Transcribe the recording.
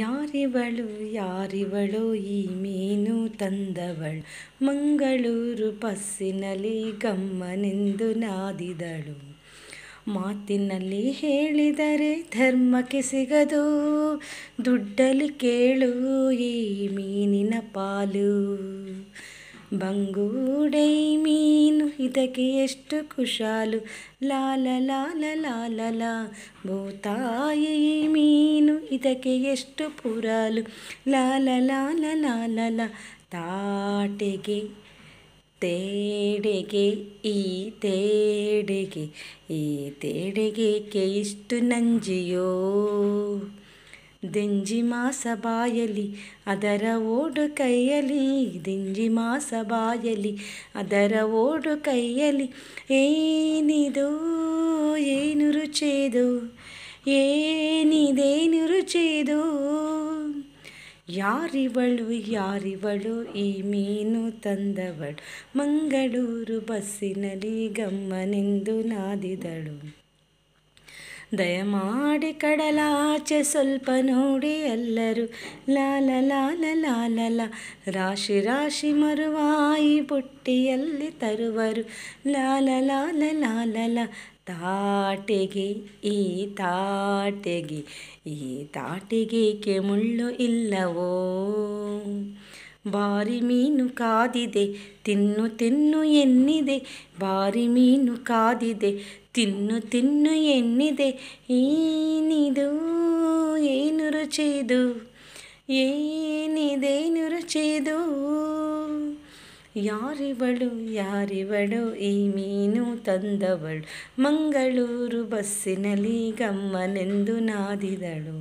ಯಾರಿವಳು ಯಾರಿವಳು ಈ ಮೀನು ತಂದವಳು ಮಂಗಳೂರು ಪಸ್ಸಿನಲ್ಲಿ ಗಮ್ಮನೆಂದು ನಾದಿದಳು ಮಾತಿನಲ್ಲಿ ಹೇಳಿದರೆ ಧರ್ಮಕ್ಕೆ ಸಿಗದು ದುಡ್ಡಲಿ ಕೇಳು ಈ ಮೀನಿನ ಪಾಲು ಬಂಗೂಡೈ ಮೀ ಇದಕ್ಕೆ ಎಷ್ಟು ಖುಷಾಲು ಲಾಲ ಲಾಲ ಲಾಲ ಭೂತಾಯಿ ಮೀನು ಇದಕ್ಕೆ ಎಷ್ಟು ಪುರಾಲು ಲಾಲ ಲಾಲ ಲಾಲ ತಾಟೆಗೆ ತೇಡೆಗೆ ಈ ತೇಡೆಗೆ ಈ ತೇಡೆಗೆ ಇಷ್ಟು ನಂಜಿಯೋ ದಿಂಜಿ ಮಾಸ ಬಾಯಲಿ ಅದರ ಓಡು ಕೈಯಲಿ ದಿಂಜಿ ಮಾಸ ಬಾಯಲಿ ಅದರ ಓಡು ಕೈಯಲಿ ಏನಿದು ಏನು ರುಚೇದು ಏನಿದೇನು ರುಚೇದು ಯಾರಿವಳು ಯಾರಿವಳು ಈ ಮೀನು ತಂದವಳು ಮಂಗಳೂರು ಬಸ್ಸಿನಲ್ಲಿ ಗಮ್ಮನೆಂದು ನಾದಿದಳು ದಯಮಾಡಿ ಕಡಲಾಚೆ ಸ್ವಲ್ಪ ನೋಡಿ ಎಲ್ಲರೂ ಲಾಲ ಲಾಲ ಲಾಲ ರಾಶಿ ರಾಶಿ ಮರುವಾಯಿ ಬುಟ್ಟಿಯಲ್ಲಿ ತರುವರು ಲಾಲ ಲಾಲ ಲಾಲ ತಾಟೆಗೆ ಈ ತಾಟೆಗೆ ಈ ತಾಟೆಗೇಕೆ ಮುಳ್ಳು ಇಲ್ಲವೋ ಬಾರಿ ಮೀನು ಕಾದಿದೆ ತಿನ್ನು ತಿನ್ನು ಎನ್ನಿದೆ ಬಾರಿ ಮೀನು ಕಾದಿದೆ ತಿನ್ನು ತಿನ್ನು ಎನ್ನಿದೆ ಏನಿದು ಏನು ರುಚಿದು ಏನಿದೇನು ರುಚಿದು ಯಾರಿವಳು ಯಾರಿವಳು ಈ ಮೀನು ತಂದವಳು ಮಂಗಳೂರು ಬಸ್ಸಿನಲ್ಲಿ ಗಮ್ಮನೆಂದು ನಾದಿದಳು